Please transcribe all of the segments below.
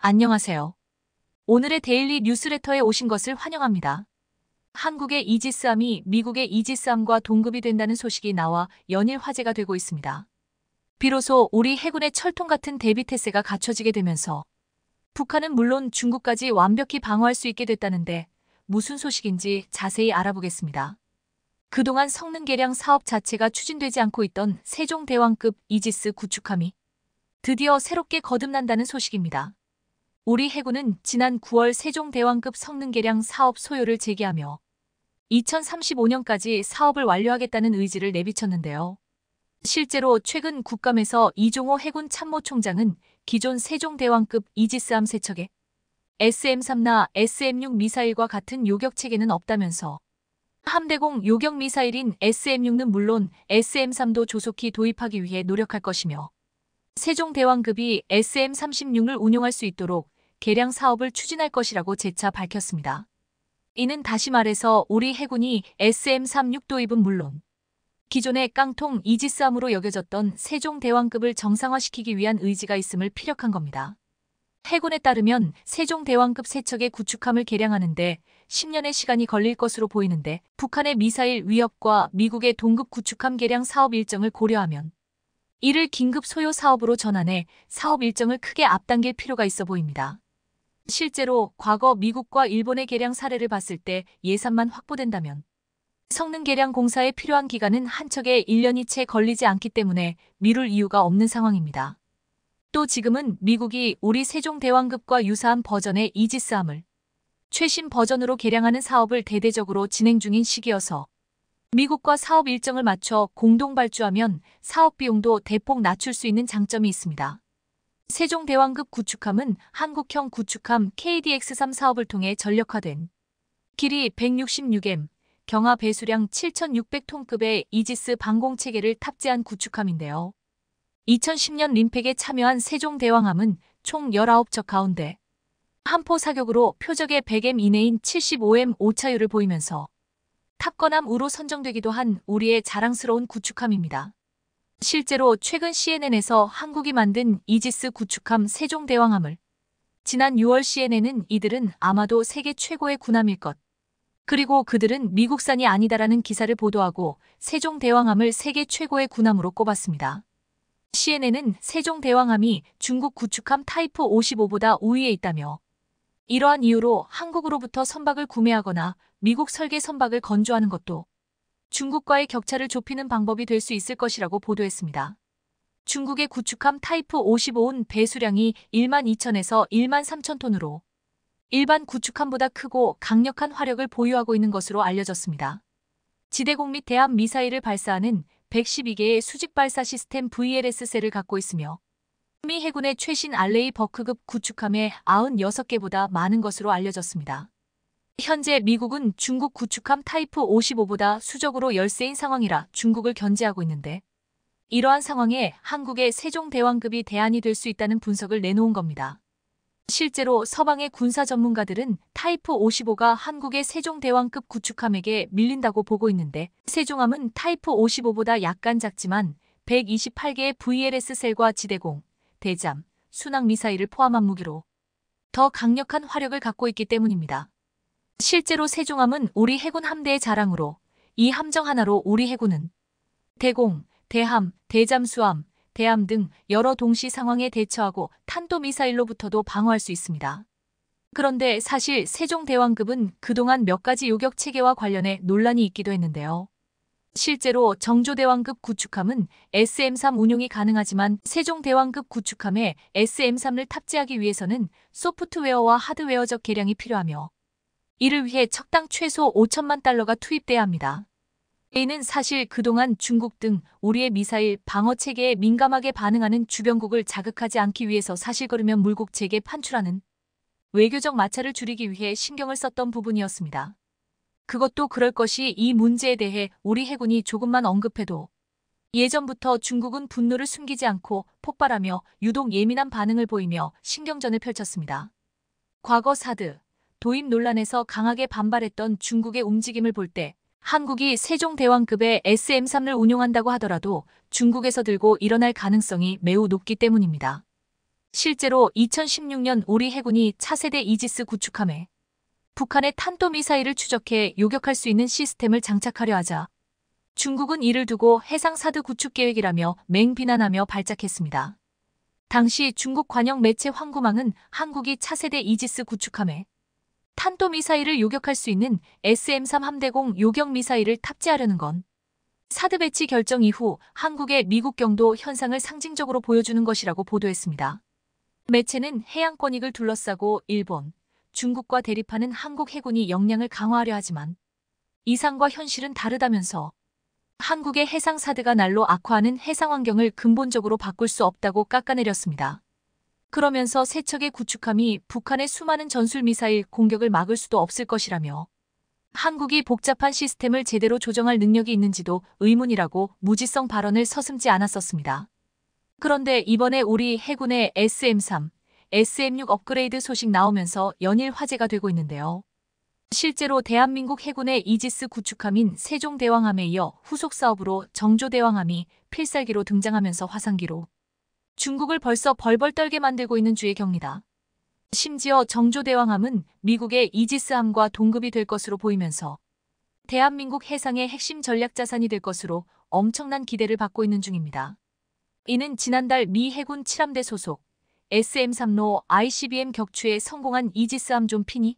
안녕하세요. 오늘의 데일리 뉴스레터에 오신 것을 환영합니다. 한국의 이지스함이 미국의 이지스함과 동급이 된다는 소식이 나와 연일 화제가 되고 있습니다. 비로소 우리 해군의 철통 같은 대비태세가 갖춰지게 되면서 북한은 물론 중국까지 완벽히 방어할 수 있게 됐다는데 무슨 소식인지 자세히 알아보겠습니다. 그동안 성능 개량 사업 자체가 추진되지 않고 있던 세종대왕급 이지스 구축함이 드디어 새롭게 거듭난다는 소식입니다. 우리 해군은 지난 9월 세종대왕급 성능개량 사업 소요를 제기하며 2035년까지 사업을 완료하겠다는 의지를 내비쳤는데요. 실제로 최근 국감에서 이종호 해군 참모총장은 기존 세종대왕급 이지스함 세척에 SM-3나 SM-6 미사일과 같은 요격체계는 없다면서 함대공 요격 미사일인 SM-6는 물론 SM-3도 조속히 도입하기 위해 노력할 것이며 세종대왕급이 SM-36을 운용할 수 있도록 개량 사업을 추진할 것이라고 재차 밝혔습니다. 이는 다시 말해서 우리 해군이 SM-36 도입은 물론 기존의 깡통 이지스함으로 여겨졌던 세종대왕급을 정상화시키기 위한 의지가 있음을 피력한 겁니다. 해군에 따르면 세종대왕급 세척의 구축함을 개량하는데 10년의 시간이 걸릴 것으로 보이는데 북한의 미사일 위협과 미국의 동급 구축함 개량 사업 일정을 고려하면 이를 긴급 소요 사업으로 전환해 사업 일정을 크게 앞당길 필요가 있어 보입니다. 실제로 과거 미국과 일본의 개량 사례를 봤을 때 예산만 확보된다면 성능 개량 공사에 필요한 기간은 한 척에 1년이 채 걸리지 않기 때문에 미룰 이유가 없는 상황입니다. 또 지금은 미국이 우리 세종대왕급과 유사한 버전의 이지스함을 최신 버전으로 개량하는 사업을 대대적으로 진행 중인 시기여서 미국과 사업 일정을 맞춰 공동 발주하면 사업 비용도 대폭 낮출 수 있는 장점이 있습니다. 세종대왕급 구축함은 한국형 구축함 KDX-3 사업을 통해 전력화된 길이 166M, 경하 배수량 7,600톤급의 이지스 방공체계를 탑재한 구축함인데요. 2010년 림팩에 참여한 세종대왕함은 총 19척 가운데 한포 사격으로 표적의 100M 이내인 75M 오차율을 보이면서 탑건함으로 선정되기도 한 우리의 자랑스러운 구축함입니다. 실제로 최근 CNN에서 한국이 만든 이지스 구축함 세종대왕함을 지난 6월 CNN은 이들은 아마도 세계 최고의 군함일 것. 그리고 그들은 미국산이 아니다라는 기사를 보도하고 세종대왕함을 세계 최고의 군함으로 꼽았습니다. CNN은 세종대왕함이 중국 구축함 타이프 55보다 우위에 있다며 이러한 이유로 한국으로부터 선박을 구매하거나 미국 설계 선박을 건조하는 것도 중국과의 격차를 좁히는 방법이 될 수 있을 것이라고 보도했습니다. 중국의 구축함 타이프 55은 배수량이 1만 2천에서 1만 3천 톤으로 일반 구축함보다 크고 강력한 화력을 보유하고 있는 것으로 알려졌습니다. 지대공 및 대함 미사일을 발사하는 112개의 수직 발사 시스템 VLS셀을 갖고 있으며 미 해군의 최신 알레이 버크급 구축함의 96개보다 많은 것으로 알려졌습니다. 현재 미국은 중국 구축함 타이프 55보다 수적으로 열세인 상황이라 중국을 견제하고 있는데 이러한 상황에 한국의 세종대왕급이 대안이 될 수 있다는 분석을 내놓은 겁니다. 실제로 서방의 군사 전문가들은 타이프 55가 한국의 세종대왕급 구축함에게 밀린다고 보고 있는데 세종함은 타이프 55보다 약간 작지만 128개의 VLS 셀과 지대공, 대잠, 순항 미사일을 포함한 무기로 더 강력한 화력을 갖고 있기 때문입니다. 실제로 세종함은 우리 해군 함대의 자랑으로 이 함정 하나로 우리 해군은 대공, 대함, 대잠수함, 대함 등 여러 동시 상황에 대처하고 탄도미사일로부터도 방어할 수 있습니다. 그런데 사실 세종대왕급은 그동안 몇 가지 요격 체계와 관련해 논란이 있기도 했는데요. 실제로 정조대왕급 구축함은 SM3 운용이 가능하지만 세종대왕급 구축함에 s m 3을 탑재하기 위해서는 소프트웨어와 하드웨어적 개량이 필요하며 이를 위해 적당 최소 5천만 달러가 투입돼야 합니다. A는 사실 그동안 중국 등 우리의 미사일 방어 체계에 민감하게 반응하는 주변국을 자극하지 않기 위해서 사실걸으면 물국체계 판출하는 외교적 마찰을 줄이기 위해 신경을 썼던 부분이었습니다. 그것도 그럴 것이 이 문제에 대해 우리 해군이 조금만 언급해도 예전부터 중국은 분노를 숨기지 않고 폭발하며 유독 예민한 반응을 보이며 신경전을 펼쳤습니다. 과거 사드 도입 논란에서 강하게 반발했던 중국의 움직임을 볼 때 한국이 세종대왕급의 s m 3을 운용한다고 하더라도 중국에서 들고 일어날 가능성이 매우 높기 때문입니다. 실제로 2016년 우리 해군이 차세대 이지스 구축함에 북한의 탄도미사일을 추적해 요격할 수 있는 시스템을 장착하려 하자 중국은 이를 두고 해상사드 구축 계획이라며 맹비난하며 발작했습니다. 당시 중국 관영 매체 황구망은 한국이 차세대 이지스 구축함에 탄도미사일을 요격할 수 있는 SM-3 함대공 요격미사일을 탑재하려는 건 사드 배치 결정 이후 한국의 미국 경도 현상을 상징적으로 보여주는 것이라고 보도했습니다. 매체는 해양권익을 둘러싸고 일본, 중국과 대립하는 한국 해군이 역량을 강화하려 하지만 이상과 현실은 다르다면서 한국의 해상 사드가 날로 악화하는 해상 환경을 근본적으로 바꿀 수 없다고 깎아내렸습니다. 그러면서 세척의 구축함이 북한의 수많은 전술미사일 공격을 막을 수도 없을 것이라며 한국이 복잡한 시스템을 제대로 조정할 능력이 있는지도 의문이라고 무지성 발언을 서슴지 않았었습니다. 그런데 이번에 우리 해군의 SM-3, SM-6 업그레이드 소식 나오면서 연일 화제가 되고 있는데요. 실제로 대한민국 해군의 이지스 구축함인 세종대왕함에 이어 후속 사업으로 정조대왕함이 필살기로 등장하면서 화상기로 중국을 벌써 벌벌 떨게 만들고 있는 주의경이다. 심지어 정조대왕함은 미국의 이지스함과 동급이 될 것으로 보이면서 대한민국 해상의 핵심 전략 자산이 될 것으로 엄청난 기대를 받고 있는 중입니다. 이는 지난달 미 해군 7함대 소속 SM-3로 ICBM 격추에 성공한 이지스함 존핀이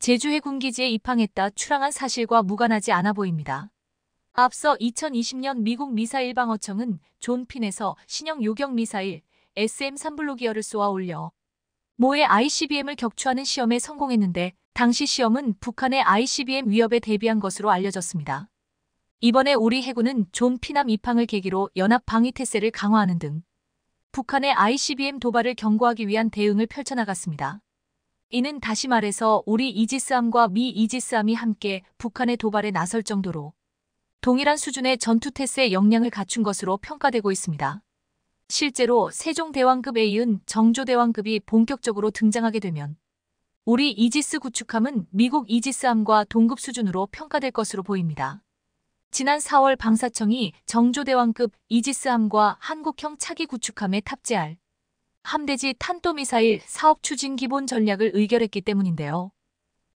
제주 해군기지에 입항했다 출항한 사실과 무관하지 않아 보입니다. 앞서 2020년 미국 미사일 방어청은 존핀에서 신형 요격 미사일 SM-3 블루기어를 쏘아 올려 모의 ICBM을 격추하는 시험에 성공했는데 당시 시험은 북한의 ICBM 위협에 대비한 것으로 알려졌습니다. 이번에 우리 해군은 존 피남 입항을 계기로 연합 방위 태세를 강화하는 등 북한의 ICBM 도발을 경고하기 위한 대응을 펼쳐나갔습니다. 이는 다시 말해서 우리 이지스함과 미 이지스함이 함께 북한의 도발에 나설 정도로 동일한 수준의 전투태세의 역량을 갖춘 것으로 평가되고 있습니다. 실제로 세종대왕급에 이은 정조대왕급이 본격적으로 등장하게 되면 우리 이지스 구축함은 미국 이지스함과 동급 수준으로 평가될 것으로 보입니다. 지난 4월 방사청이 정조대왕급 이지스함과 한국형 차기 구축함에 탑재할 함대지 탄도미사일 사업 추진 기본 전략을 의결했기 때문인데요.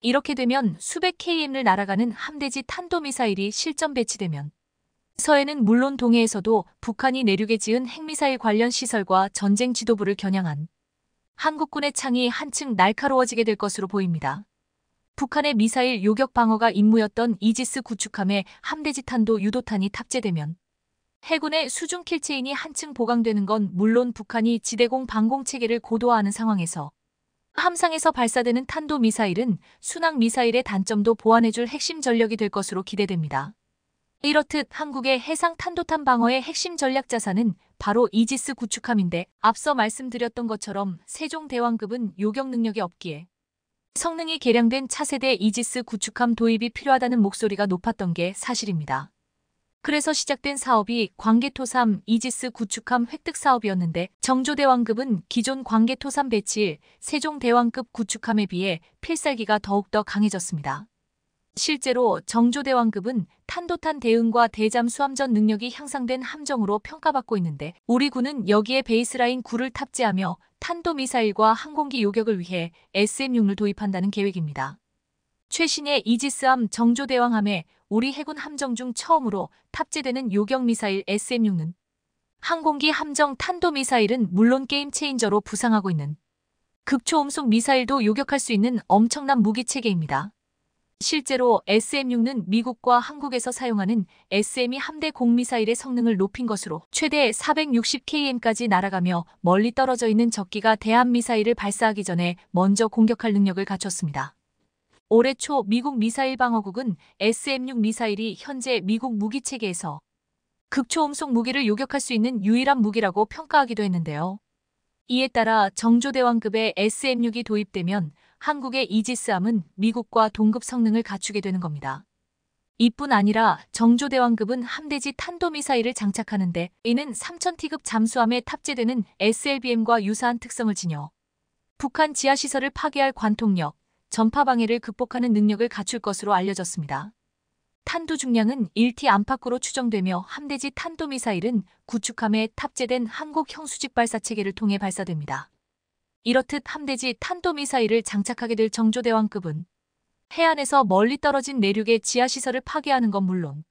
이렇게 되면 수백 km를 날아가는 함대지 탄도미사일이 실전 배치되면 서해는 물론 동해에서도 북한이 내륙에 지은 핵미사일 관련 시설과 전쟁 지도부를 겨냥한 한국군의 창이 한층 날카로워지게 될 것으로 보입니다. 북한의 미사일 요격 방어가 임무였던 이지스 구축함에 함대지 탄도 유도탄이 탑재되면 해군의 수중 킬체인이 한층 보강되는 건 물론 북한이 지대공 방공 체계를 고도화하는 상황에서 함상에서 발사되는 탄도미사일은 순항미사일의 단점도 보완해줄 핵심 전력이 될 것으로 기대됩니다. 이렇듯 한국의 해상 탄도탄 방어의 핵심 전략 자산은 바로 이지스 구축함인데 앞서 말씀드렸던 것처럼 세종대왕급은 요격 능력이 없기에 성능이 개량된 차세대 이지스 구축함 도입이 필요하다는 목소리가 높았던 게 사실입니다. 그래서 시작된 사업이 광개토삼 이지스 구축함 획득 사업이었는데 정조대왕급은 기존 광개토삼 배치일 세종대왕급 구축함에 비해 필살기가 더욱더 강해졌습니다. 실제로 정조대왕급은 탄도탄 대응과 대잠 수함전 능력이 향상된 함정으로 평가받고 있는데 우리 군은 여기에 베이스라인 9를 탑재하며 탄도미사일과 항공기 요격을 위해 s m 6을 도입한다는 계획입니다. 최신의 이지스함 정조대왕함에 우리 해군 함정 중 처음으로 탑재되는 요격 미사일 SM6는 항공기 함정 탄도 미사일은 물론 게임 체인저로 부상하고 있는 극초음속 미사일도 요격할 수 있는 엄청난 무기 체계입니다. 실제로 SM6는 미국과 한국에서 사용하는 SM이 함대 공미사일의 성능을 높인 것으로 최대 460km까지 날아가며 멀리 떨어져 있는 적기가 대한미사일을 발사하기 전에 먼저 공격할 능력을 갖췄습니다. 올해 초 미국 미사일 방어국은 SM-6 미사일이 현재 미국 무기 체계에서 극초음속 무기를 요격할 수 있는 유일한 무기라고 평가하기도 했는데요. 이에 따라 정조대왕급의 SM-6이 도입되면 한국의 이지스함은 미국과 동급 성능을 갖추게 되는 겁니다. 이뿐 아니라 정조대왕급은 함대지 탄도미사일을 장착하는데 이는 3000T급 잠수함에 탑재되는 SLBM과 유사한 특성을 지녀 북한 지하시설을 파괴할 관통력, 전파 방해를 극복하는 능력을 갖출 것으로 알려졌습니다. 탄두 중량은 1T 안팎으로 추정되며 함대지 탄도미사일은 구축함에 탑재된 한국 형수직 발사 체계를 통해 발사됩니다. 이렇듯 함대지 탄도미사일을 장착하게 될 정조대왕급은 해안에서 멀리 떨어진 내륙의 지하시설을 파괴하는 건 물론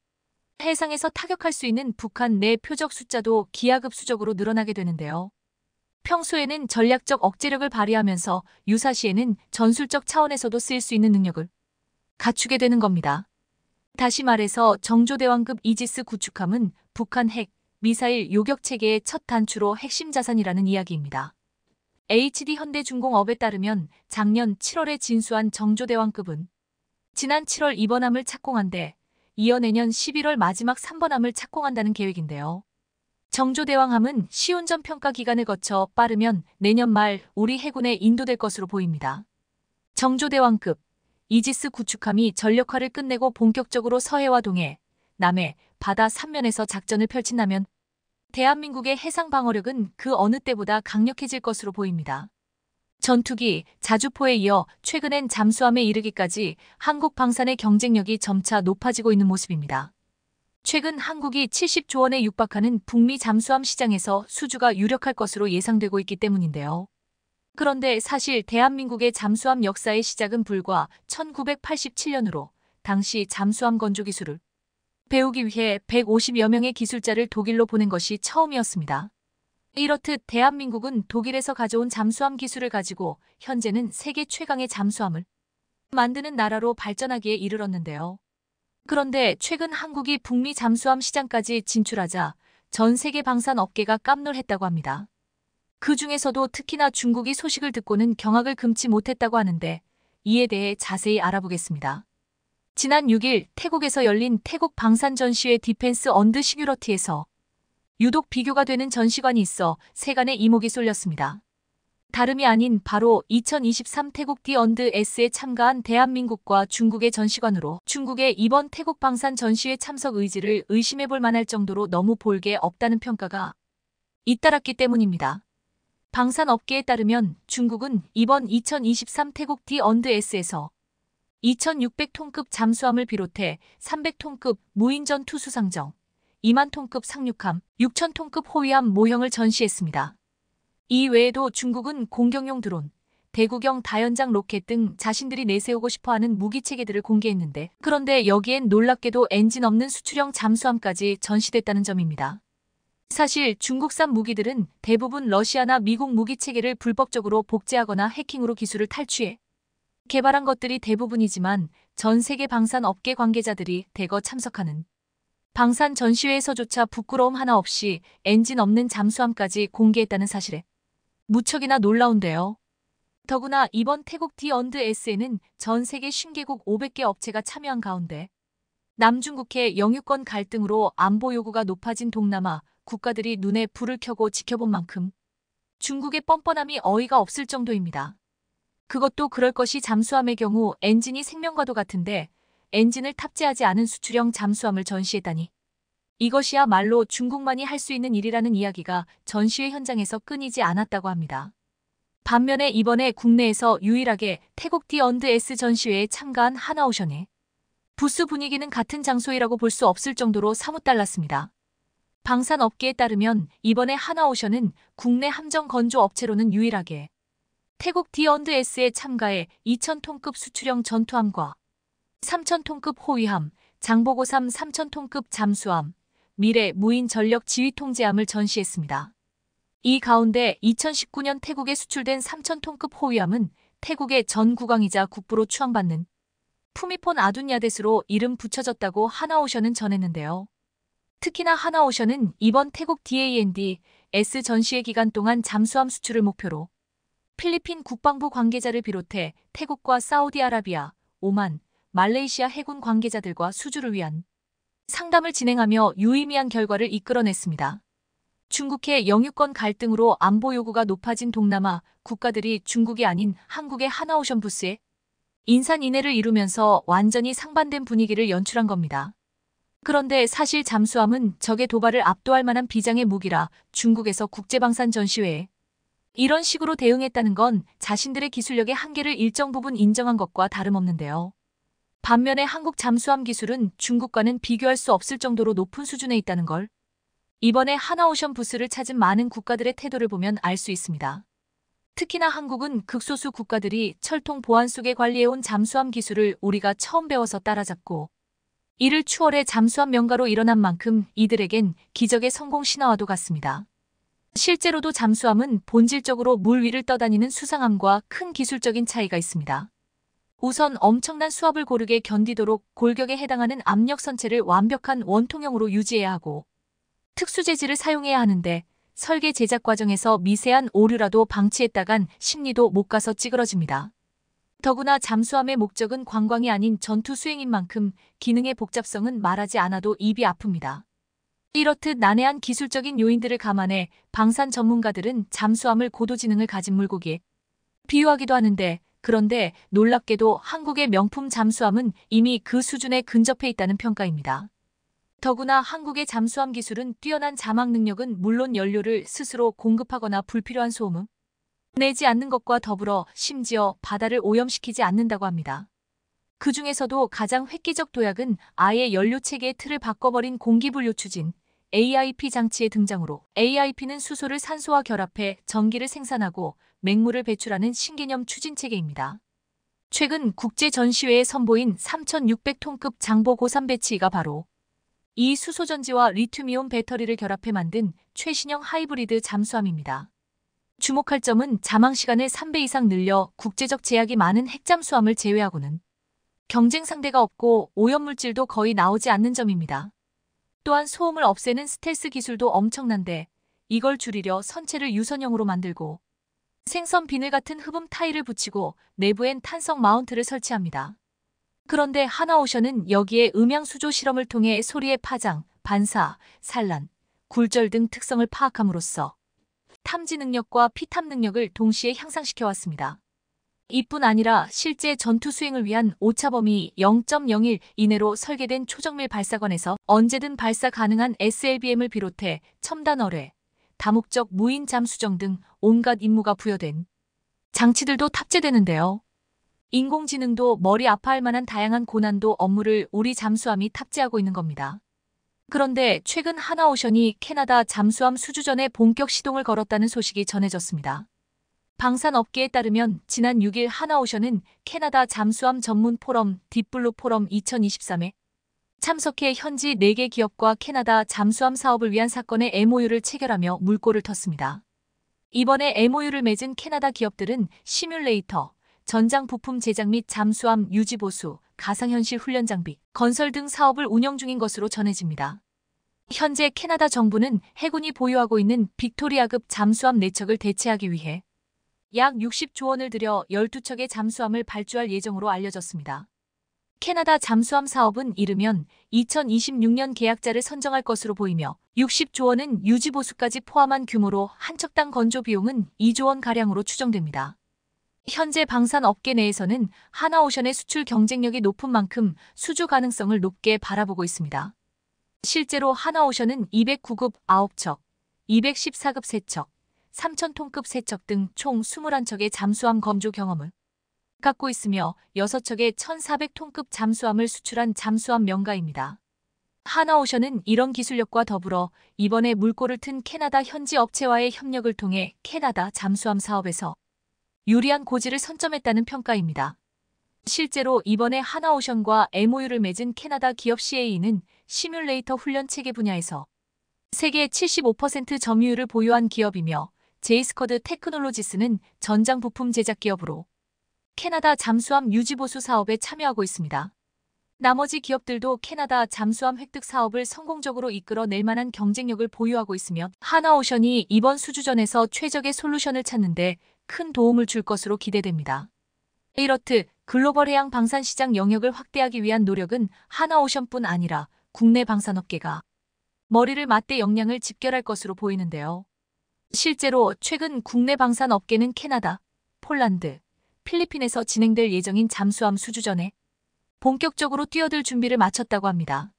해상에서 타격할 수 있는 북한 내 표적 숫자도 기하급수적으로 늘어나게 되는데요. 평소에는 전략적 억제력을 발휘하면서 유사시에는 전술적 차원에서도 쓰일 수 있는 능력을 갖추게 되는 겁니다. 다시 말해서 정조대왕급 이지스 구축함은 북한 핵, 미사일 요격 체계의 첫 단추로 핵심 자산이라는 이야기입니다. HD 현대중공업에 따르면 작년 7월에 진수한 정조대왕급은 지난 7월 2번함을 착공한데 이어 내년 11월 마지막 3번함을 착공한다는 계획인데요. 정조대왕함은 시운전 평가 기간을 거쳐 빠르면 내년 말 우리 해군에 인도될 것으로 보입니다. 정조대왕급 이지스 구축함이 전력화를 끝내고 본격적으로 서해와 동해, 남해, 바다 3면에서 작전을 펼친다면 대한민국의 해상 방어력은 그 어느 때보다 강력해질 것으로 보입니다. 전투기, 자주포에 이어 최근엔 잠수함에 이르기까지 한국 방산의 경쟁력이 점차 높아지고 있는 모습입니다. 최근 한국이 70조 원에 육박하는 북미 잠수함 시장에서 수주가 유력할 것으로 예상되고 있기 때문인데요. 그런데 사실 대한민국의 잠수함 역사의 시작은 불과 1987년으로 당시 잠수함 건조 기술을 배우기 위해 150여 명의 기술자를 독일로 보낸 것이 처음이었습니다. 이렇듯 대한민국은 독일에서 가져온 잠수함 기술을 가지고 현재는 세계 최강의 잠수함을 만드는 나라로 발전하기에 이르렀는데요. 그런데 최근 한국이 북미 잠수함 시장까지 진출하자 전 세계 방산 업계가 깜놀했다고 합니다. 그 중에서도 특히나 중국이 소식을 듣고는 경악을 금치 못했다고 하는데 이에 대해 자세히 알아보겠습니다. 지난 6일 태국에서 열린 태국 방산 전시회 디펜스 언드 시규러티에서 유독 비교가 되는 전시관이 있어 세간의 이목이 쏠렸습니다. 다름이 아닌 바로 2023 태국 디언드 S에 참가한 대한민국과 중국의 전시관으로 중국의 이번 태국 방산 전시회 참석 의지를 의심해볼 만할 정도로 너무 볼 게 없다는 평가가 잇따랐기 때문입니다. 방산업계에 따르면 중국은 이번 2023 태국 디언드 S에서 2600톤급 잠수함을 비롯해 300톤급 무인전 투수상정, 2만톤급 상륙함, 6천톤급 호위함 모형을 전시했습니다. 이 외에도 중국은 공격용 드론, 대구경 다연장 로켓 등 자신들이 내세우고 싶어하는 무기체계들을 공개했는데 그런데 여기엔 놀랍게도 엔진 없는 수출형 잠수함까지 전시됐다는 점입니다. 사실 중국산 무기들은 대부분 러시아나 미국 무기체계를 불법적으로 복제하거나 해킹으로 기술을 탈취해 개발한 것들이 대부분이지만 전 세계 방산 업계 관계자들이 대거 참석하는 방산 전시회에서조차 부끄러움 하나 없이 엔진 없는 잠수함까지 공개했다는 사실에 무척이나 놀라운데요. 더구나 이번 태국 d S에는 전 세계 신계국 500개 업체가 참여한 가운데 남중국해 영유권 갈등으로 안보 요구가 높아진 동남아 국가들이 눈에 불을 켜고 지켜본 만큼 중국의 뻔뻔함이 어이가 없을 정도입니다. 그것도 그럴 것이 잠수함의 경우 엔진이 생명과도 같은데 엔진을 탑재하지 않은 수출형 잠수함을 전시했다니 이것이야말로 중국만이 할 수 있는 일이라는 이야기가 전시회 현장에서 끊이지 않았다고 합니다. 반면에 이번에 국내에서 유일하게 태국 디언드 S 전시회에 참가한 하나오션의 부스 분위기는 같은 장소이라고 볼 수 없을 정도로 사뭇 달랐습니다. 방산 업계에 따르면 이번에 하나오션은 국내 함정 건조 업체로는 유일하게 태국 디언드 S에 참가해 2,000톤급 수출형 전투함과 3,000톤급 호위함, 장보고삼 3,000톤급 잠수함, 미래 무인 전력 지휘 통제함을 전시했습니다. 이 가운데 2019년 태국에 수출된 3,000톤급 호위함은 태국의 전 국왕이자 국부로 추앙받는 푸미폰 아둔야데스로 이름 붙여졌다고 하나오션은 전했는데요. 특히나 하나오션은 이번 태국 DAND S 전시회 기간 동안 잠수함 수출을 목표로 필리핀 국방부 관계자를 비롯해 태국과 사우디아라비아, 오만, 말레이시아 해군 관계자들과 수주를 위한 상담을 진행하며 유의미한 결과를 이끌어냈습니다. 중국해 영유권 갈등으로 안보 요구가 높아진 동남아 국가들이 중국이 아닌 한국의 하나오션 부스에 인산인해를 이루면서 완전히 상반된 분위기를 연출한 겁니다. 그런데 사실 잠수함은 적의 도발을 압도할 만한 비장의 무기라 중국에서 국제방산 전시회에 이런 식으로 대응했다는 건 자신들의 기술력의 한계를 일정 부분 인정한 것과 다름없는데요. 반면에 한국 잠수함 기술은 중국과는 비교할 수 없을 정도로 높은 수준에 있다는 걸 이번에 하나오션 부스를 찾은 많은 국가들의 태도를 보면 알 수 있습니다. 특히나 한국은 극소수 국가들이 철통 보안 속에 관리해온 잠수함 기술을 우리가 처음 배워서 따라잡고 이를 추월해 잠수함 명가로 일어난 만큼 이들에겐 기적의 성공 신화와도 같습니다. 실제로도 잠수함은 본질적으로 물 위를 떠다니는 수상함과 큰 기술적인 차이가 있습니다. 우선 엄청난 수압을 고르게 견디도록 골격에 해당하는 압력 선체를 완벽한 원통형으로 유지해야 하고 특수 재질을 사용해야 하는데 설계 제작 과정에서 미세한 오류라도 방치했다간 심리도 못 가서 찌그러집니다. 더구나 잠수함의 목적은 관광이 아닌 전투 수행인 만큼 기능의 복잡성은 말하지 않아도 입이 아픕니다. 이렇듯 난해한 기술적인 요인들을 감안해 방산 전문가들은 잠수함을 고도지능을 가진 물고기에 비유하기도 하는데 그런데 놀랍게도 한국의 명품 잠수함은 이미 그 수준에 근접해 있다는 평가입니다. 더구나 한국의 잠수함 기술은 뛰어난 자막 능력은 물론 연료를 스스로 공급하거나 불필요한 소음은 내지 않는 것과 더불어 심지어 바다를 오염시키지 않는다고 합니다. 그 중에서도 가장 획기적 도약은 아예 연료체계의 틀을 바꿔버린 공기분류 추진 AIP 장치의 등장으로 AIP는 수소를 산소와 결합해 전기를 생산하고 맹물을 배출하는 신개념 추진 체계입니다. 최근 국제 전시회에 선보인 3,600톤급 장보 고산 배치가 바로 이 수소전지와 리튬이온 배터리를 결합해 만든 최신형 하이브리드 잠수함입니다. 주목할 점은 자망 시간을 3배 이상 늘려 국제적 제약이 많은 핵잠수함을 제외하고는 경쟁 상대가 없고 오염물질도 거의 나오지 않는 점입니다. 또한 소음을 없애는 스텔스 기술도 엄청난데 이걸 줄이려 선체를 유선형으로 만들고 생선 비늘 같은 흡음 타일을 붙이고 내부엔 탄성 마운트를 설치합니다. 그런데 하나오션은 여기에 음향수조 실험을 통해 소리의 파장, 반사, 산란, 굴절 등 특성을 파악함으로써 탐지 능력과 피탐 능력을 동시에 향상시켜 왔습니다. 이뿐 아니라 실제 전투 수행을 위한 오차범위 0.01 이내로 설계된 초정밀 발사관에서 언제든 발사 가능한 SLBM을 비롯해 첨단 어뢰, 다목적 무인 잠수정 등 온갖 임무가 부여된 장치들도 탑재되는데요. 인공지능도 머리 아파할 만한 다양한 고난도 업무를 우리 잠수함이 탑재하고 있는 겁니다. 그런데 최근 하나오션이 캐나다 잠수함 수주전에 본격 시동을 걸었다는 소식이 전해졌습니다. 방산업계에 따르면 지난 6일 하나오션은 캐나다 잠수함 전문 포럼 딥블루 포럼 2023에 참석해 현지 4개 기업과 캐나다 잠수함 사업을 위한 사건의 MOU를 체결하며 물꼬를 텄습니다. 이번에 MOU를 맺은 캐나다 기업들은 시뮬레이터, 전장 부품 제작 및 잠수함 유지 보수, 가상현실 훈련 장비, 건설 등 사업을 운영 중인 것으로 전해집니다. 현재 캐나다 정부는 해군이 보유하고 있는 빅토리아급 잠수함 내척을 대체하기 위해 약 60조 원을 들여 12척의 잠수함을 발주할 예정으로 알려졌습니다. 캐나다 잠수함 사업은 이르면 2026년 계약자를 선정할 것으로 보이며 60조 원은 유지보수까지 포함한 규모로 한 척당 건조 비용은 2조 원가량으로 추정됩니다. 현재 방산 업계 내에서는 하나오션의 수출 경쟁력이 높은 만큼 수주 가능성을 높게 바라보고 있습니다. 실제로 하나오션은 209급 9척, 214급 3척, 3,000톤급 3척 등 총 21척의 잠수함 검조 경험을 갖고 있으며 6척의 1,400톤급 잠수함을 수출한 잠수함 명가입니다. 하나오션은 이런 기술력과 더불어 이번에 물꼬를 튼 캐나다 현지 업체와의 협력을 통해 캐나다 잠수함 사업에서 유리한 고지를 선점했다는 평가입니다. 실제로 이번에 하나오션과 MOU를 맺은 캐나다 기업 CAE는 시뮬레이터 훈련 체계 분야에서 세계 75% 점유율을 보유한 기업이며 제이스커드 테크놀로지스는 전장 부품 제작 기업으로 캐나다 잠수함 유지보수 사업에 참여하고 있습니다. 나머지 기업들도 캐나다 잠수함 획득 사업을 성공적으로 이끌어낼 만한 경쟁력을 보유하고 있으며 하나오션이 이번 수주전에서 최적의 솔루션을 찾는데 큰 도움을 줄 것으로 기대됩니다. 이렇듯 글로벌 해양 방산 시장 영역을 확대하기 위한 노력은 하나오션뿐 아니라 국내 방산업계가 머리를 맞대 역량을 집결할 것으로 보이는데요. 실제로 최근 국내 방산업계는 캐나다, 폴란드, 필리핀에서 진행될 예정인 잠수함 수주전에 본격적으로 뛰어들 준비를 마쳤다고 합니다.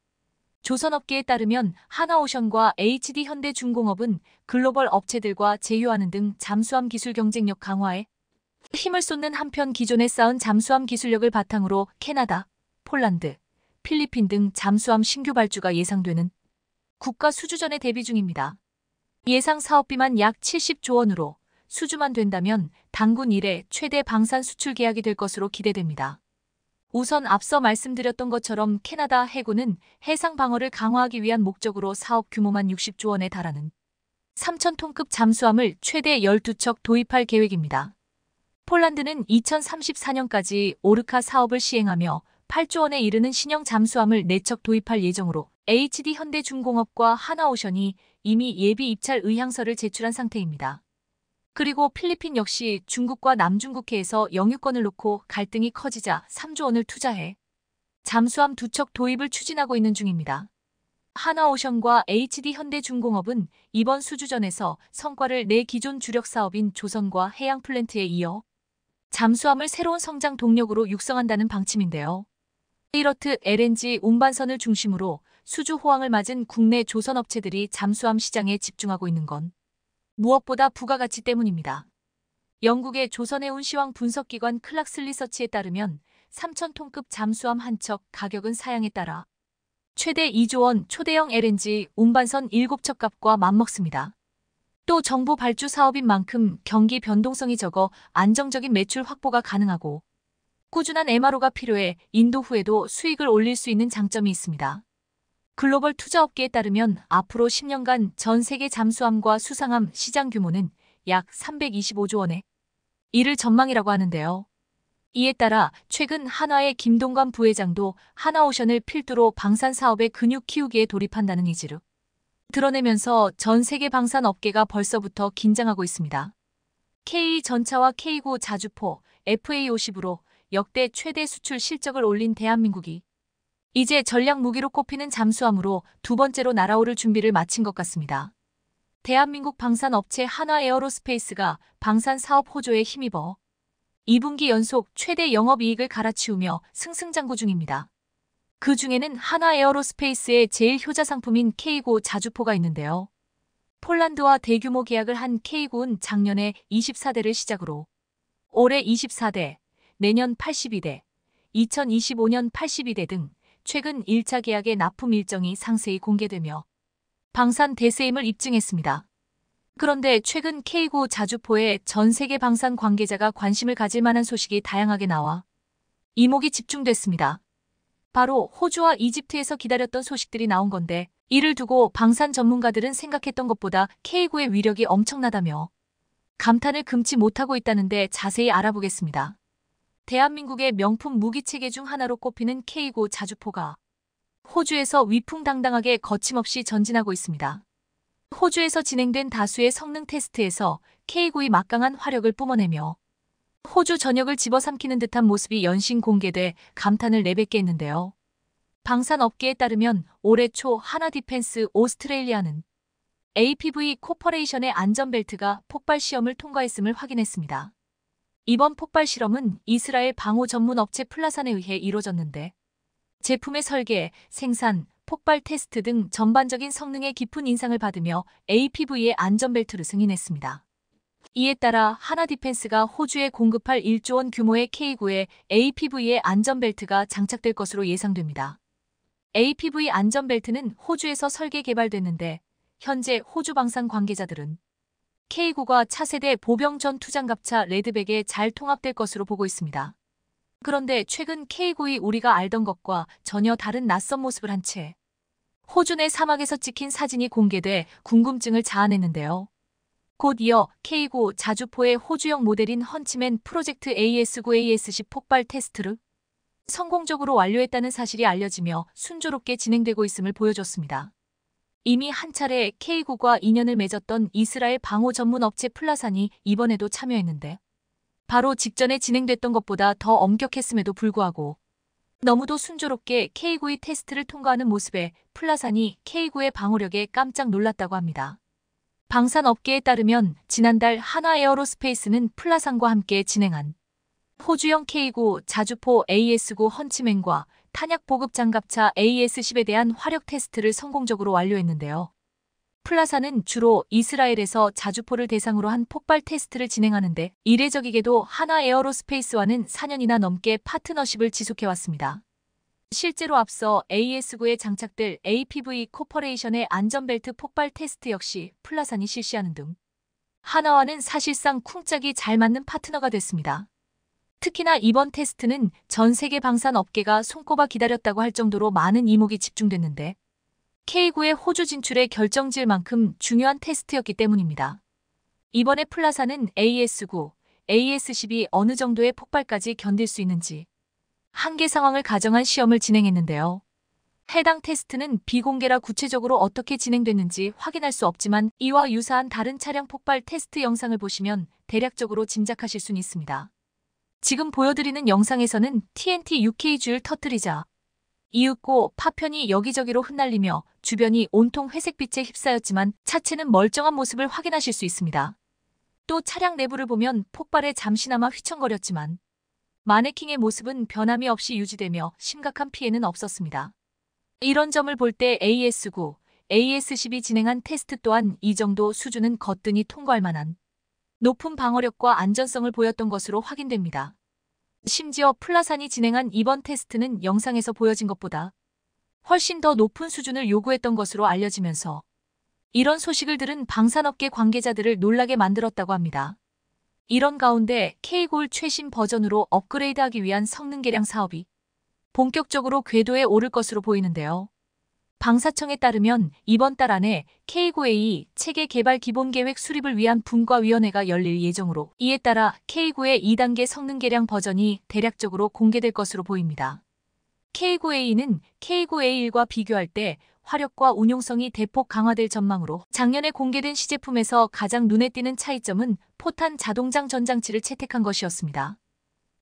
조선업계에 따르면 하나오션과 HD 현대중공업은 글로벌 업체들과 제휴하는 등 잠수함 기술 경쟁력 강화에 힘을 쏟는 한편 기존에 쌓은 잠수함 기술력을 바탕으로 캐나다, 폴란드, 필리핀 등 잠수함 신규 발주가 예상되는 국가 수주전에 대비 중입니다. 예상 사업비만 약 70조 원으로 수주만 된다면 당군 이래 최대 방산 수출 계약이 될 것으로 기대됩니다. 우선 앞서 말씀드렸던 것처럼 캐나다 해군은 해상 방어를 강화하기 위한 목적으로 사업 규모만 60조 원에 달하는 3,000톤급 잠수함을 최대 12척 도입할 계획입니다. 폴란드는 2034년까지 오르카 사업을 시행하며 8조 원에 이르는 신형 잠수함을 4척 도입할 예정으로 HD 현대중공업과 하나오션이 이미 예비 입찰 의향서를 제출한 상태입니다. 그리고 필리핀 역시 중국과 남중국해에서 영유권을 놓고 갈등이 커지자 3조 원을 투자해 잠수함 두 척 도입을 추진하고 있는 중입니다. 하나오션과 HD 현대중공업은 이번 수주전에서 성과를 내 기존 주력 사업인 조선과 해양 플랜트에 이어 잠수함을 새로운 성장 동력으로 육성한다는 방침인데요. 이렇듯 LNG 운반선을 중심으로 수주 호황을 맞은 국내 조선업체들이 잠수함 시장에 집중하고 있는 건 무엇보다 부가가치 때문입니다. 영국의 조선의 운시황 분석기관 클락스 리서치에 따르면 3,000톤급 잠수함 한 척 가격은 사양에 따라 최대 2조 원 초대형 LNG 운반선 7척 값과 맞먹습니다. 또 정부 발주 사업인 만큼 경기 변동성이 적어 안정적인 매출 확보가 가능하고 꾸준한 MRO가 필요해 인도 후에도 수익을 올릴 수 있는 장점이 있습니다. 글로벌 투자 업계에 따르면 앞으로 10년간 전 세계 잠수함과 수상함 시장 규모는 약 325조 원에 이를 전망이라고 하는데요. 이에 따라 최근 한화의 김동관 부회장도 한화오션을 필두로 방산 사업의 근육 키우기에 돌입한다는 의지를 드러내면서 전 세계 방산 업계가 벌써부터 긴장하고 있습니다. K전차와 K9 자주포 FA50으로 역대 최대 수출 실적을 올린 대한민국이 이제 전략 무기로 꼽히는 잠수함으로 두 번째로 날아오를 준비를 마친 것 같습니다. 대한민국 방산 업체 한화 에어로스페이스가 방산 사업 호조에 힘입어 2분기 연속 최대 영업이익을 갈아치우며 승승장구 중입니다. 그 중에는 한화 에어로스페이스의 제일 효자 상품인 K9 자주포가 있는데요. 폴란드와 대규모 계약을 한 K9은 작년에 24대를 시작으로 올해 24대, 내년 82대, 2025년 82대 등 최근 1차 계약의 납품 일정이 상세히 공개되며 방산 대세임을 입증했습니다. 그런데 최근 K9 자주포에 전 세계 방산 관계자가 관심을 가질 만한 소식이 다양하게 나와 이목이 집중됐습니다. 바로 호주와 이집트에서 기다렸던 소식들이 나온 건데 이를 두고 방산 전문가들은 생각했던 것보다 K9의 위력이 엄청나다며 감탄을 금치 못하고 있다는데 자세히 알아보겠습니다. 대한민국의 명품 무기체계 중 하나로 꼽히는 K9 자주포가 호주에서 위풍당당하게 거침없이 전진하고 있습니다. 호주에서 진행된 다수의 성능 테스트에서 K9이 막강한 화력을 뿜어내며 호주 전역을 집어삼키는 듯한 모습이 연신 공개돼 감탄을 내뱉게 했는데요. 방산 업계에 따르면 올해 초 하나 디펜스 오스트레일리아는 APV 코퍼레이션의 안전벨트가 폭발 시험을 통과했음을 확인했습니다. 이번 폭발 실험은 이스라엘 방호 전문 업체 플라산에 의해 이루어졌는데 제품의 설계, 생산, 폭발 테스트 등 전반적인 성능에 깊은 인상을 받으며 APV의 안전벨트를 승인했습니다. 이에 따라 하나디펜스가 호주에 공급할 1조 원 규모의 K9에 APV의 안전벨트가 장착될 것으로 예상됩니다. APV 안전벨트는 호주에서 설계 개발됐는데 현재 호주 방산 관계자들은 K9가 차세대 보병 전투 장갑차 레드백에 잘 통합될 것으로 보고 있습니다. 그런데 최근 K9이 우리가 알던 것과 전혀 다른 낯선 모습을 한 채 호주 의 사막에서 찍힌 사진이 공개돼 궁금증을 자아냈는데요. 곧 이어 K9 자주포의 호주형 모델인 헌치맨 프로젝트 AS9AS10 폭발 테스트를 성공적으로 완료했다는 사실이 알려지며 순조롭게 진행되고 있음을 보여줬습니다. 이미 한 차례 K국과 인연을 맺었던 이스라엘 방호 전문 업체 플라산이 이번에도 참여했는데 바로 직전에 진행됐던 것보다 더 엄격했음에도 불구하고 너무도 순조롭게 k 9의 테스트를 통과하는 모습에 플라산이 k 9의 방호력에 깜짝 놀랐다고 합니다. 방산 업계에 따르면 지난달 하나 에어로스페이스는 플라산과 함께 진행한 호주형 k 9 자주포 AS9 헌치맨과 탄약 보급 장갑차 AS-10에 대한 화력 테스트를 성공적으로 완료했는데요. 플라사는 주로 이스라엘에서 자주포를 대상으로 한 폭발 테스트를 진행하는데 이례적이게도 하나 에어로스페이스와는 4년이나 넘게 파트너십을 지속해왔습니다. 실제로 앞서 AS9에 장착될 APV 코퍼레이션의 안전벨트 폭발 테스트 역시 플라산이 실시하는 등 하나와는 사실상 쿵짝이 잘 맞는 파트너가 됐습니다. 특히나 이번 테스트는 전 세계 방산 업계가 손꼽아 기다렸다고 할 정도로 많은 이목이 집중됐는데 K9의 호주 진출의 결정질만큼 중요한 테스트였기 때문입니다. 이번에 플라사는 AS9, AS10이 어느 정도의 폭발까지 견딜 수 있는지 한계 상황을 가정한 시험을 진행했는데요. 해당 테스트는 비공개라 구체적으로 어떻게 진행됐는지 확인할 수 없지만 이와 유사한 다른 차량 폭발 테스트 영상을 보시면 대략적으로 짐작하실 수는 있습니다. 지금 보여드리는 영상에서는 TNT UK 줄 터뜨리자 이윽고 파편이 여기저기로 흩날리며 주변이 온통 회색빛에 휩싸였지만 차체는 멀쩡한 모습을 확인하실 수 있습니다. 또 차량 내부를 보면 폭발에 잠시나마 휘청거렸지만 마네킹의 모습은 변함이 없이 유지되며 심각한 피해는 없었습니다. 이런 점을 볼 때 AS9, AS10이 진행한 테스트 또한 이 정도 수준은 거뜬히 통과할 만한 높은 방어력과 안전성을 보였던 것으로 확인됩니다. 심지어 플라산이 진행한 이번 테스트는 영상에서 보여진 것보다 훨씬 더 높은 수준을 요구했던 것으로 알려지면서 이런 소식을 들은 방산업계 관계자들을 놀라게 만들었다고 합니다. 이런 가운데 K골 최신 버전으로 업그레이드하기 위한 성능 개량 사업이 본격적으로 궤도에 오를 것으로 보이는데요. 방사청에 따르면 이번 달 안에 K9A 체계 개발 기본계획 수립을 위한 분과위원회가 열릴 예정으로 이에 따라 K9의 2단계 성능 개량 버전이 대략적으로 공개될 것으로 보입니다. K9A는 K9A1과 비교할 때 화력과 운용성이 대폭 강화될 전망으로 작년에 공개된 시제품에서 가장 눈에 띄는 차이점은 포탄 자동장 전장치를 채택한 것이었습니다.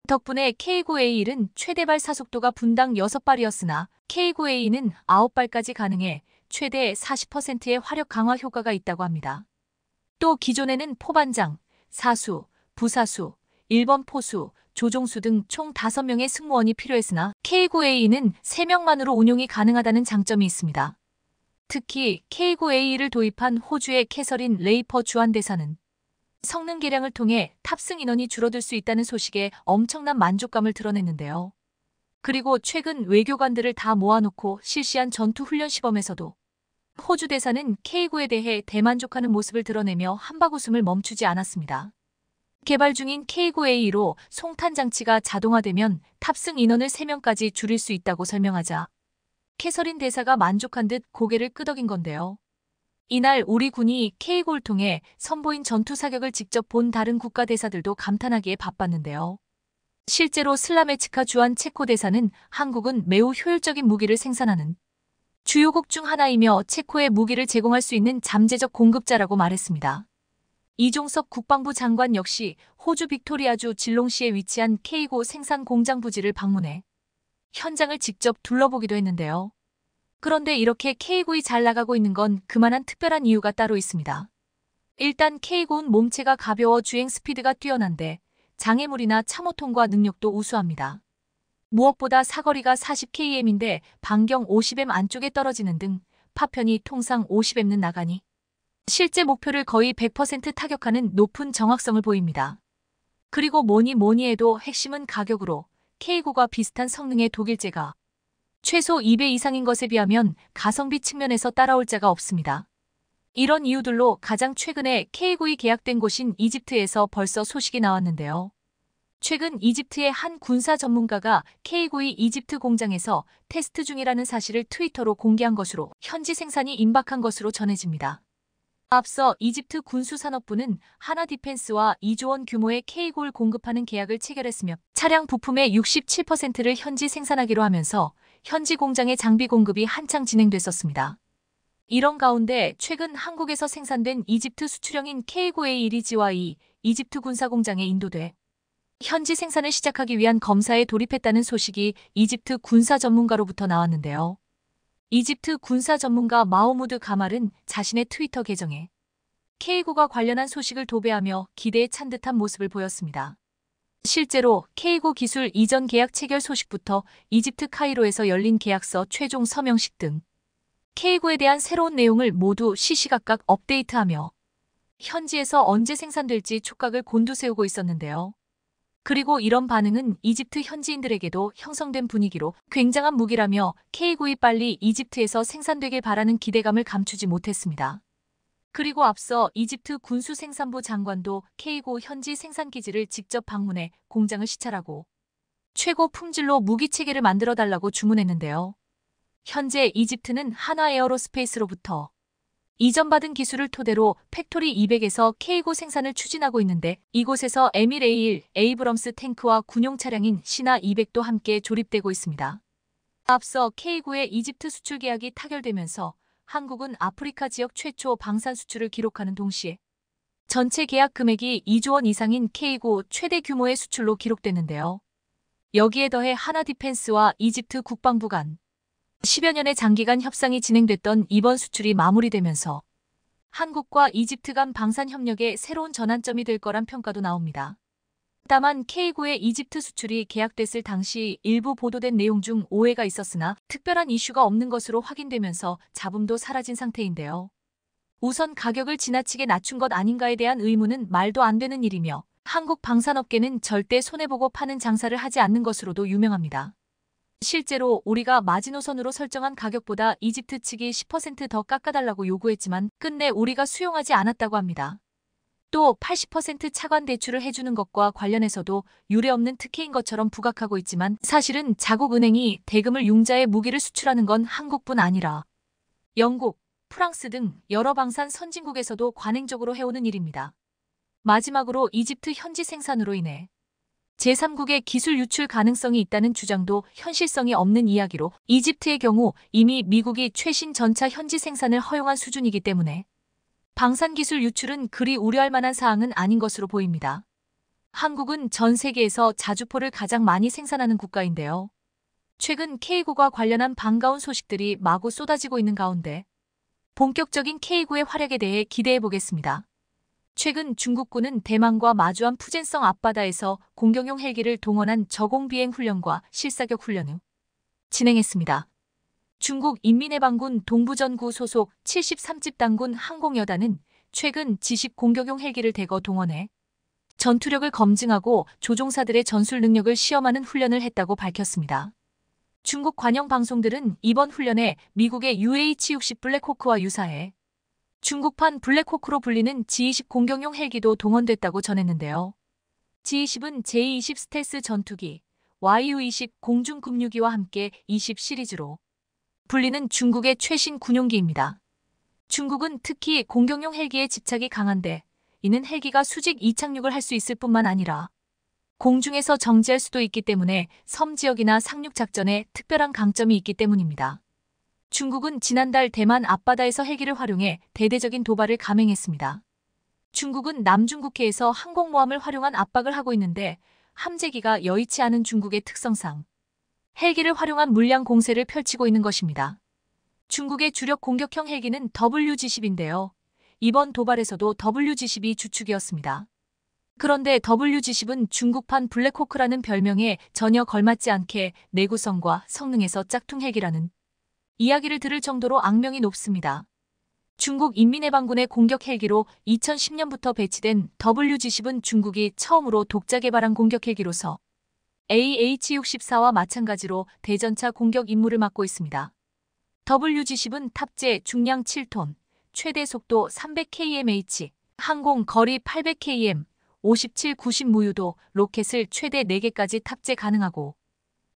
덕분에 K9A1은 최대발 사속도가 분당 6발이었으나 K9A2는 9발까지 가능해 최대 40%의 화력 강화 효과가 있다고 합니다. 또 기존에는 포반장, 사수, 부사수, 1번 포수, 조종수 등 총 5명의 승무원이 필요했으나 K9A2는 3명만으로 운용이 가능하다는 장점이 있습니다. 특히 K9A2를 도입한 호주의 캐서린 레이퍼 주한대사는 성능 개량을 통해 탑승 인원이 줄어들 수 있다는 소식에 엄청난 만족감을 드러냈는데요. 그리고 최근 외교관들을 다 모아놓고 실시한 전투 훈련 시범에서도 호주 대사는 K9에 대해 대만족하는 모습을 드러내며 한바구음을 멈추지 않았습니다. 개발 중인 K9A로 송탄 장치가 자동화되면 탑승 인원을 3명까지 줄일 수 있다고 설명하자 캐서린 대사가 만족한 듯 고개를 끄덕인 건데요. 이날 우리 군이 K골 통해 선보인 전투 사격을 직접 본 다른 국가 대사들도 감탄하기에 바빴는데요. 실제로 슬라메치카 주한 체코 대사는 한국은 매우 효율적인 무기를 생산하는 주요국 중 하나이며 체코에 무기를 제공할 수 있는 잠재적 공급자라고 말했습니다. 이종석 국방부 장관 역시 호주 빅토리아주 진롱시에 위치한 K고 생산 공장 부지를 방문해 현장을 직접 둘러보기도 했는데요. 그런데 이렇게 K구이 잘 나가고 있는 건 그만한 특별한 이유가 따로 있습니다. 일단 K구는 몸체가 가벼워 주행 스피드가 뛰어난데 장애물이나 참호통과 능력도 우수합니다. 무엇보다 사거리가 40km인데 반경 50m 안쪽에 떨어지는 등 파편이 통상 50m는 나가니 실제 목표를 거의 100% 타격하는 높은 정확성을 보입니다. 그리고 뭐니 뭐니 해도 핵심은 가격으로 K9과 비슷한 성능의 독일제가 최소 2배 이상인 것에 비하면 가성비 측면에서 따라올 자가 없습니다. 이런 이유들로 가장 최근에 K9이 계약된 곳인 이집트에서 벌써 소식이 나왔는데요. 최근 이집트의 한 군사 전문가가 K9이 이집트 공장에서 테스트 중이라는 사실을 트위터로 공개한 것으로 현지 생산이 임박한 것으로 전해집니다. 앞서 이집트 군수산업부는 하나 디펜스와 2조 원 규모의 k 9를 공급하는 계약을 체결했으며 차량 부품의 67%를 현지 생산하기로 하면서 현지 공장의 장비 공급이 한창 진행됐었습니다. 이런 가운데 최근 한국에서 생산된 이집트 수출형인 k 9고의 이리지와 이 이집트 군사 공장에 인도돼 현지 생산을 시작하기 위한 검사에 돌입했다는 소식이 이집트 군사 전문가로부터 나왔는데요. 이집트 군사 전문가 마오무드 가말은 자신의 트위터 계정에 k 9가 관련한 소식을 도배하며 기대에 찬 듯한 모습을 보였습니다. 실제로 k 고 기술 이전 계약 체결 소식부터 이집트 카이로에서 열린 계약서 최종 서명식 등 k 고에 대한 새로운 내용을 모두 시시각각 업데이트하며 현지에서 언제 생산될지 촉각을 곤두세우고 있었는데요. 그리고 이런 반응은 이집트 현지인들에게도 형성된 분위기로 굉장한 무기라며 k 이고이 빨리 이집트에서 생산되길 바라는 기대감을 감추지 못했습니다. 그리고 앞서 이집트 군수 생산부 장관도 케이고 현지 생산기지를 직접 방문해 공장을 시찰하고 최고 품질로 무기체계를 만들어 달라고 주문했는데요. 현재 이집트는 하나 에어로스페이스로부터 이전받은 기술을 토대로 팩토리 200에서 케이고 생산을 추진하고 있는데 이곳에서 에밀 에일 에이브럼스 탱크와 군용 차량인 시나 200도 함께 조립되고 있습니다. 앞서 케이고의 이집트 수출 계약이 타결되면서 한국은 아프리카 지역 최초 방산 수출을 기록하는 동시에 전체 계약 금액이 2조 원 이상인 K고 최대 규모의 수출로 기록됐는데요. 여기에 더해 하나디펜스와 이집트 국방부 간 10여 년의 장기간 협상이 진행됐던 이번 수출이 마무리되면서 한국과 이집트 간 방산 협력의 새로운 전환점이 될 거란 평가도 나옵니다. 다만 K9의 이집트 수출이 계약됐을 당시 일부 보도된 내용 중 오해가 있었으나 특별한 이슈가 없는 것으로 확인되면서 잡음도 사라진 상태인데요. 우선 가격을 지나치게 낮춘 것 아닌가에 대한 의문은 말도 안 되는 일이며 한국 방산업계는 절대 손해보고 파는 장사를 하지 않는 것으로도 유명합니다. 실제로 우리가 마지노선으로 설정한 가격보다 이집트 측이 10%더 깎아달라고 요구했지만 끝내 우리가 수용하지 않았다고 합니다. 또80% 차관 대출을 해주는 것과 관련해서도 유례없는 특혜인 것처럼 부각하고 있지만 사실은 자국은행이 대금을 융자의 무기를 수출하는 건 한국뿐 아니라 영국, 프랑스 등 여러 방산 선진국에서도 관행적으로 해오는 일입니다. 마지막으로 이집트 현지 생산으로 인해 제3국의 기술 유출 가능성이 있다는 주장도 현실성이 없는 이야기로 이집트의 경우 이미 미국이 최신 전차 현지 생산을 허용한 수준이기 때문에 방산기술 유출은 그리 우려할 만한 사항은 아닌 것으로 보입니다. 한국은 전 세계에서 자주포를 가장 많이 생산하는 국가인데요. 최근 K9과 관련한 반가운 소식들이 마구 쏟아지고 있는 가운데 본격적인 K9의 활약에 대해 기대해 보겠습니다. 최근 중국군은 대만과 마주한 푸젠성 앞바다에서 공격용 헬기를 동원한 저공비행 훈련과 실사격 훈련을 진행했습니다. 중국 인민해방군 동부전구 소속 73집 단군 항공여단은 최근 지식 공격용 헬기를 대거 동원해 전투력을 검증하고 조종사들의 전술 능력을 시험하는 훈련을 했다고 밝혔습니다. 중국 관영 방송들은 이번 훈련에 미국의 UH-60 블랙호크와 유사해 중국판 블랙호크로 불리는 G-20 공격용 헬기도 동원됐다고 전했는데요. G-20은 제20 스텔스 전투기, YU-20 공중급류기와 함께 20 시리즈로 불리는 중국의 최신 군용기입니다. 중국은 특히 공격용 헬기에 집착이 강한데 이는 헬기가 수직 이착륙을 할 수 있을 뿐만 아니라 공중에서 정지할 수도 있기 때문에 섬 지역이나 상륙 작전에 특별한 강점이 있기 때문입니다. 중국은 지난달 대만 앞바다에서 헬기를 활용해 대대적인 도발을 감행했습니다. 중국은 남중국해에서 항공모함을 활용한 압박을 하고 있는데 함재기가 여의치 않은 중국의 특성상 헬기를 활용한 물량 공세를 펼치고 있는 것입니다. 중국의 주력 공격형 헬기는 WG-10인데요. 이번 도발에서도 WG-10이 주축이었습니다. 그런데 WG-10은 중국판 블랙호크라는 별명에 전혀 걸맞지 않게 내구성과 성능에서 짝퉁 헬기라는 이야기를 들을 정도로 악명이 높습니다. 중국 인민해방군의 공격 헬기로 2010년부터 배치된 WG-10은 중국이 처음으로 독자 개발한 공격 헬기로서 AH-64와 마찬가지로 대전차 공격 임무를 맡고 있습니다. WG-10은 탑재 중량 7톤, 최대 속도 300kmh, 항공 거리 800km, 57, 90 무유도 로켓을 최대 4개까지 탑재 가능하고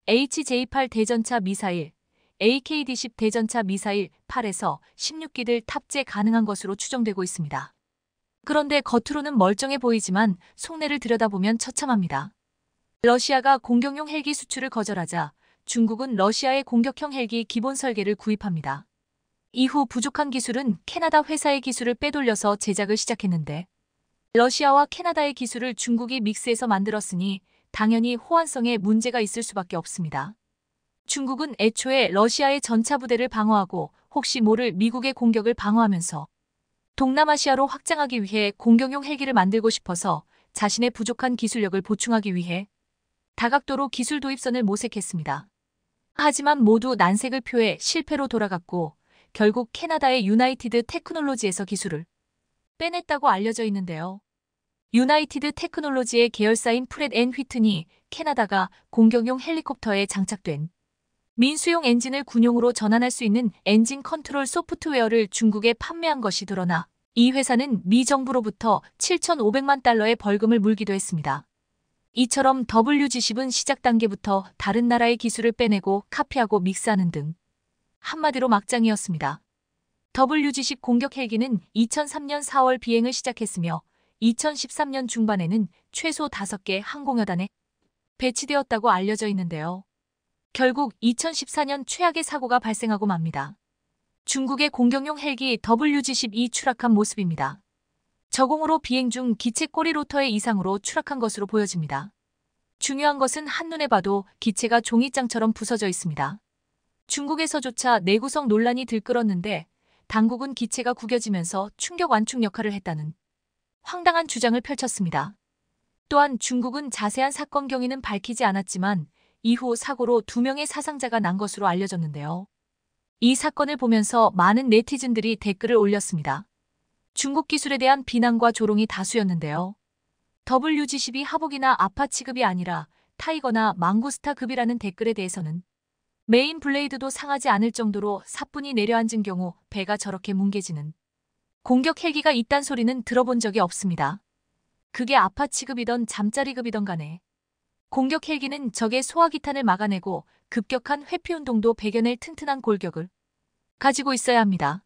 HJ-8 대전차 미사일, AKD-10 대전차 미사일 8에서 16기를 탑재 가능한 것으로 추정되고 있습니다. 그런데 겉으로는 멀쩡해 보이지만 속내를 들여다보면 처참합니다. 러시아가 공격용 헬기 수출을 거절하자 중국은 러시아의 공격형 헬기 기본 설계를 구입합니다. 이후 부족한 기술은 캐나다 회사의 기술을 빼돌려서 제작을 시작했는데 러시아와 캐나다의 기술을 중국이 믹스해서 만들었으니 당연히 호환성에 문제가 있을 수밖에 없습니다. 중국은 애초에 러시아의 전차 부대를 방어하고 혹시 모를 미국의 공격을 방어하면서 동남아시아로 확장하기 위해 공격용 헬기를 만들고 싶어서 자신의 부족한 기술력을 보충하기 위해 다각도로 기술 도입선을 모색했습니다. 하지만 모두 난색을 표해 실패로 돌아갔고 결국 캐나다의 유나이티드 테크놀로지에서 기술을 빼냈다고 알려져 있는데요. 유나이티드 테크놀로지의 계열사인 프렛 앤 휘튼이 캐나다가 공격용 헬리콥터에 장착된 민수용 엔진을 군용으로 전환할 수 있는 엔진 컨트롤 소프트웨어를 중국에 판매한 것이 드러나 이 회사는 미 정부로부터 7,500만 달러의 벌금을 물기도 했습니다. 이처럼 WG10은 시작 단계부터 다른 나라의 기술을 빼내고 카피하고 믹스하는 등 한마디로 막장이었습니다. WG10 공격 헬기는 2003년 4월 비행을 시작했으며 2013년 중반에는 최소 5개 항공여단에 배치되었다고 알려져 있는데요. 결국 2014년 최악의 사고가 발생하고 맙니다. 중국의 공격용 헬기 WG-12 추락한 모습입니다. 저공으로 비행 중 기체 꼬리 로터의 이상으로 추락한 것으로 보여집니다. 중요한 것은 한눈에 봐도 기체가 종이장처럼 부서져 있습니다. 중국에서조차 내구성 논란이 들끓었는데 당국은 기체가 구겨지면서 충격 완충 역할을 했다는 황당한 주장을 펼쳤습니다. 또한 중국은 자세한 사건 경위는 밝히지 않았지만 이후 사고로 두 명의 사상자가 난 것으로 알려졌는데요. 이 사건을 보면서 많은 네티즌들이 댓글을 올렸습니다. 중국 기술에 대한 비난과 조롱이 다수였는데요. WG12 하복이나 아파 치급이 아니라 타이거나 망고스타급이라는 댓글에 대해서는 메인 블레이드도 상하지 않을 정도로 사뿐히 내려앉은 경우 배가 저렇게 뭉개지는 공격 헬기가 있단 소리는 들어본 적이 없습니다. 그게 아파 치급이던 잠자리급이던 간에 공격 헬기는 적의 소화기탄을 막아내고 급격한 회피 운동도 배겨낼 튼튼한 골격을 가지고 있어야 합니다.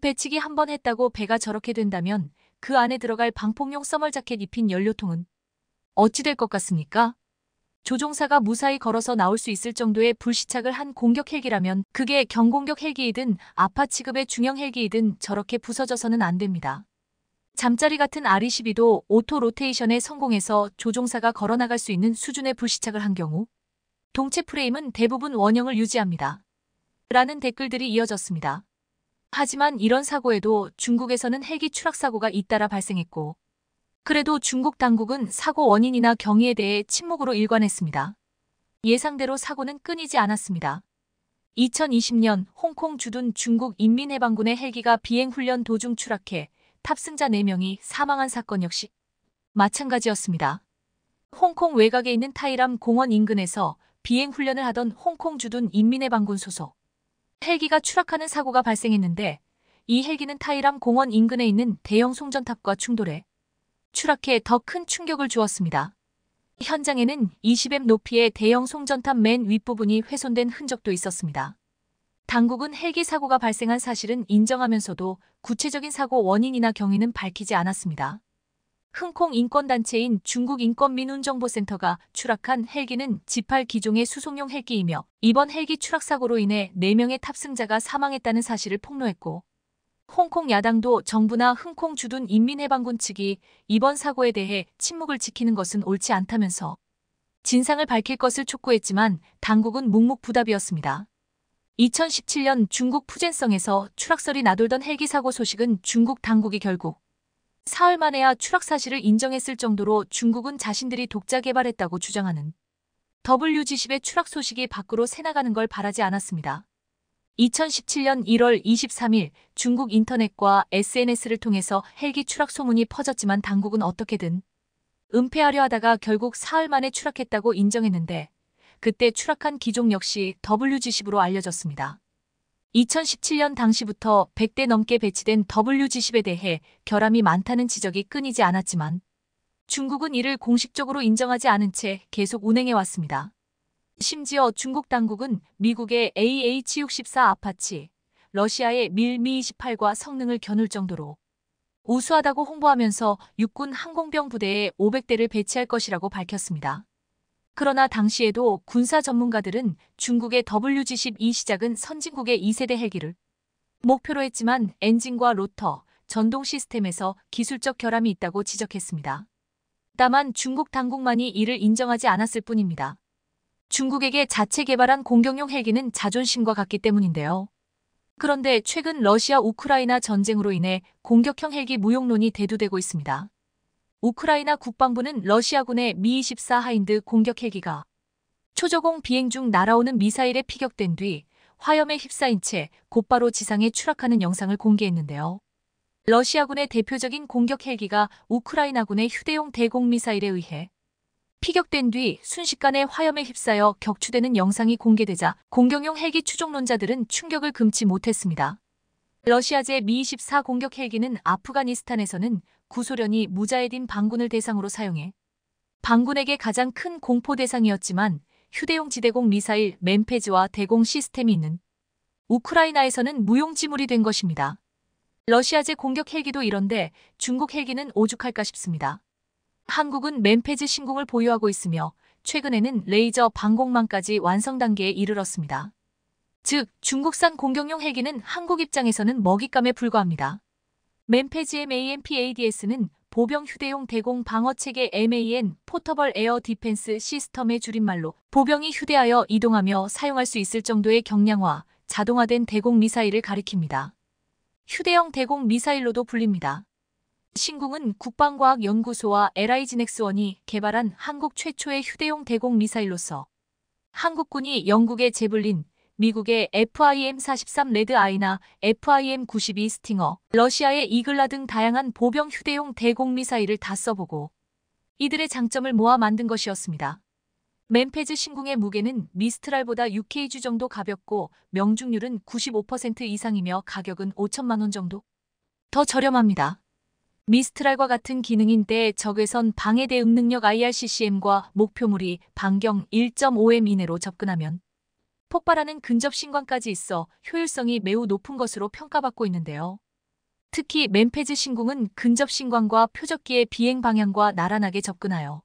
배치기 한 번 했다고 배가 저렇게 된다면 그 안에 들어갈 방폭용 써멀 자켓 입힌 연료통은 어찌 될 것 같습니까? 조종사가 무사히 걸어서 나올 수 있을 정도의 불시착을 한 공격 헬기라면 그게 경공격 헬기이든 아파 취급의 중형 헬기이든 저렇게 부서져서는 안 됩니다. 잠자리 같은 R22도 오토 로테이션에 성공해서 조종사가 걸어나갈 수 있는 수준의 불시착을 한 경우 동체 프레임은 대부분 원형을 유지합니다. 라는 댓글들이 이어졌습니다. 하지만 이런 사고에도 중국에서는 헬기 추락 사고가 잇따라 발생했고 그래도 중국 당국은 사고 원인이나 경위에 대해 침묵으로 일관했습니다. 예상대로 사고는 끊이지 않았습니다. 2020년 홍콩 주둔 중국 인민해방군의 헬기가 비행훈련 도중 추락해 탑승자 4명이 사망한 사건 역시 마찬가지였습니다. 홍콩 외곽에 있는 타이람 공원 인근에서 비행훈련을 하던 홍콩 주둔 인민해방군 소속 헬기가 추락하는 사고가 발생했는데 이 헬기는 타이랑 공원 인근에 있는 대형 송전탑과 충돌해 추락해 더 큰 충격을 주었습니다. 현장에는 20m 높이의 대형 송전탑 맨 윗부분이 훼손된 흔적도 있었습니다. 당국은 헬기 사고가 발생한 사실은 인정하면서도 구체적인 사고 원인이나 경위는 밝히지 않았습니다. 흥콩 인권단체인 중국인권민운정보센터가 추락한 헬기는 지팔 기종의 수송용 헬기이며 이번 헬기 추락 사고로 인해 4명의 탑승자가 사망했다는 사실을 폭로했고 홍콩 야당도 정부나 흥콩 주둔 인민해방군 측이 이번 사고에 대해 침묵을 지키는 것은 옳지 않다면서 진상을 밝힐 것을 촉구했지만 당국은 묵묵부답이었습니다. 2017년 중국 푸젠성에서 추락설이 나돌던 헬기 사고 소식은 중국 당국이 결국 사흘 만에야 추락 사실을 인정했을 정도로 중국은 자신들이 독자 개발했다고 주장하는 WG10의 추락 소식이 밖으로 새나가는 걸 바라지 않았습니다. 2017년 1월 23일 중국 인터넷과 SNS를 통해서 헬기 추락 소문이 퍼졌지만 당국은 어떻게든 은폐하려 하다가 결국 사흘 만에 추락했다고 인정했는데 그때 추락한 기종 역시 WG10으로 알려졌습니다. 2017년 당시부터 100대 넘게 배치된 WG10에 대해 결함이 많다는 지적이 끊이지 않았지만 중국은 이를 공식적으로 인정하지 않은 채 계속 운행해왔습니다. 심지어 중국 당국은 미국의 AH-64 아파치, 러시아의 밀미-28과 성능을 겨눌 정도로 우수하다고 홍보하면서 육군 항공병 부대에 500대를 배치할 것이라고 밝혔습니다. 그러나 당시에도 군사 전문가들은 중국의 WG-12 시작은 선진국의 2세대 헬기를 목표로 했지만 엔진과 로터, 전동 시스템에서 기술적 결함이 있다고 지적했습니다. 다만 중국 당국만이 이를 인정하지 않았을 뿐입니다. 중국에게 자체 개발한 공격용 헬기는 자존심과 같기 때문인데요. 그런데 최근 러시아 우크라이나 전쟁으로 인해 공격형 헬기 무용론이 대두되고 있습니다. 우크라이나 국방부는 러시아군의 미-24 하인드 공격 헬기가 초저공 비행 중 날아오는 미사일에 피격된 뒤 화염에 휩싸인 채 곧바로 지상에 추락하는 영상을 공개했는데요. 러시아군의 대표적인 공격 헬기가 우크라이나군의 휴대용 대공 미사일에 의해 피격된 뒤 순식간에 화염에 휩싸여 격추되는 영상이 공개되자 공격용 헬기 추종론자들은 충격을 금치 못했습니다. 러시아제 미-24 공격 헬기는 아프가니스탄에서는 구소련이 무자헤딘 반군을 대상으로 사용해 반군에게 가장 큰 공포 대상이었지만 휴대용 지대공 미사일 멘페즈와 대공 시스템이 있는 우크라이나에서는 무용지물이 된 것입니다. 러시아제 공격 헬기도 이런데 중국 헬기는 오죽할까 싶습니다. 한국은 멘페즈 신공을 보유하고 있으며 최근에는 레이저 방공망까지 완성 단계에 이르렀습니다. 즉 중국산 공격용 헬기는 한국 입장에서는 먹잇감에 불과합니다. 맨페지 m AMPADS는 보병 휴대용 대공 방어체계 MAN 포터벌 에어 디펜스 시스템의 줄임말로 보병이 휴대하여 이동하며 사용할 수 있을 정도의 경량화, 자동화된 대공 미사일을 가리킵니다. 휴대형 대공 미사일로도 불립니다. 신궁은 국방과학연구소와 LI진엑스원이 개발한 한국 최초의 휴대용 대공 미사일로서 한국군이 영국의 제블린, 미국의 FIM-43 레드 아이나 FIM-92 스팅어, 러시아의 이글라 등 다양한 보병 휴대용 대공 미사일을 다 써보고 이들의 장점을 모아 만든 것이었습니다. 맨페즈 신궁의 무게는 미스트랄보다 6kg 정도 가볍고 명중률은 95% 이상이며 가격은 5천만 원 정도 더 저렴합니다. 미스트랄과 같은 기능인데 적외선 방해대 응능력 IRCCM과 목표물이 반경 1.5m 이내로 접근하면 폭발하는 근접 신관까지 있어 효율성이 매우 높은 것으로 평가받고 있는데요. 특히 맨페즈 신궁은 근접 신관과 표적기의 비행 방향과 나란하게 접근하여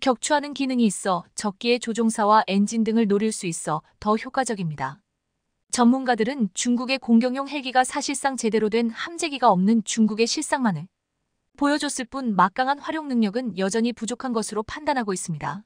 격추하는 기능이 있어 적기의 조종사와 엔진 등을 노릴 수 있어 더 효과적입니다. 전문가들은 중국의 공격용 헬기가 사실상 제대로 된 함재기가 없는 중국의 실상만을 보여줬을 뿐 막강한 활용 능력은 여전히 부족한 것으로 판단하고 있습니다.